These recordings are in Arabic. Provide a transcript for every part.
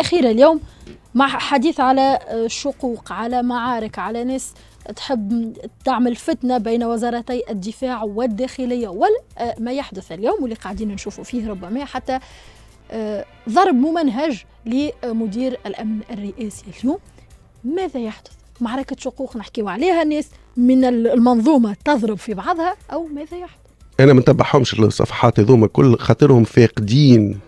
أخيرا اليوم مع حديث على آه، شقوق على معارك على ناس تحب تعمل فتنه بين وزارتي الدفاع والداخليه وما آه، يحدث اليوم واللي قاعدين نشوفوا فيه ربما حتى آه، ضرب ممنهج لمدير الامن الرئاسي اليوم ماذا يحدث معركه شقوق نحكيو عليها الناس من المنظومه تضرب في بعضها او ماذا يحدث انا ما نتبعهمش الصفحات هذوما كل خاطرهم فاقدين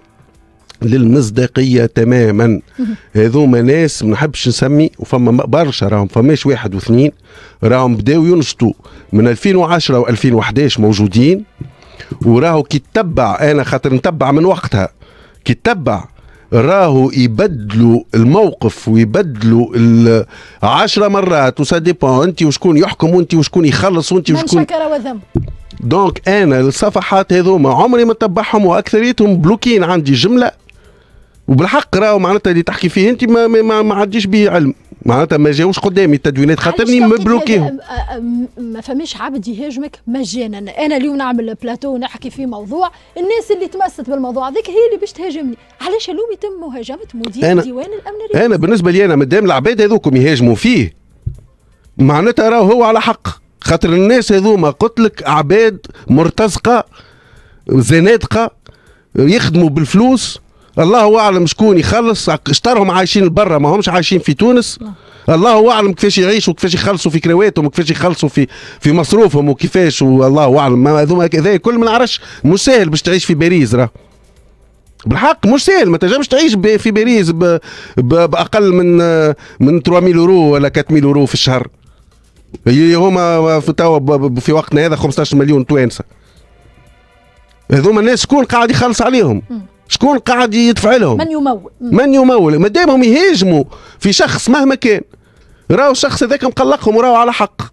للمصداقية تماما هذوما ناس ما نحبش نسمي وفما برشا راهم فماش واحد واثنين راهم بداو ينشطوا من 2010 و2011 موجودين وراهو كي تتبع انا خاطر نتبع من وقتها كي تتبع راهو يبدلوا الموقف ويبدلوا عشرة مرات وسا ديبون انت وشكون يحكم وانت وشكون يخلص وانت وشكون شكر وذم دونك انا الصفحات هذوما عمري ما تبعهم واكثريتهم بلوكين عندي جمله وبالحق راهو معناتها اللي تحكي فيه انت ما ما, ما عنديش به علم معناتها ما جاوش قدامي التدوينات خاطرني مبلوكيهم ما فماش عبد يهاجمك مجانا انا اليوم نعمل بلاتو ونحكي في موضوع الناس اللي تمست بالموضوع هذاك هي اللي باش تهاجمني علاش اليوم يتم مهاجمه مدير أنا ديوان الامن الرئاسي انا بالنسبه لي انا مدام العباد هذوكم يهاجموا فيه معناتها راهو هو على حق خاطر الناس هذوما قلت لك عباد مرتزقه زنادقه يخدموا بالفلوس الله اعلم شكون يخلص اشترهم عايشين برا ما همش عايشين في تونس الله اعلم كيفاش يعيشوا وكيفاش يخلصوا في كرواتهم وكيفاش يخلصوا في في مصروفهم وكيفاش والله اعلم هذوما هذا كل ما نعرفش مش ساهل باش تعيش في باريس راه بالحق مش سهل ما تنجمش تعيش في باريس باقل من من 3000 يورو ولا 4000 يورو في الشهر هما في توا في وقتنا هذا 15 مليون توانسه هذوما الناس شكون قاعد يخلص عليهم شكون قاعد يدفع لهم من يمول من يمول مادامهم يهاجموا في شخص مهما كان راهو الشخص هذاك مقلقهم وراهو على حق